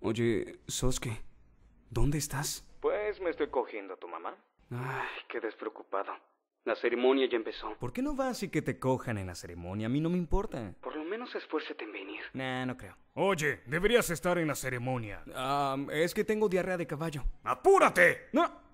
Oye, Sosuke, ¿dónde estás? Pues me estoy cogiendo a tu mamá. Ah. Ay, qué despreocupado. La ceremonia ya empezó. ¿Por qué no vas y que te cojan en la ceremonia? A mí no me importa. Por lo menos esfuércete en venir. Nah, no creo. Oye, deberías estar en la ceremonia. Ah, es que tengo diarrea de caballo. ¡Apúrate! No.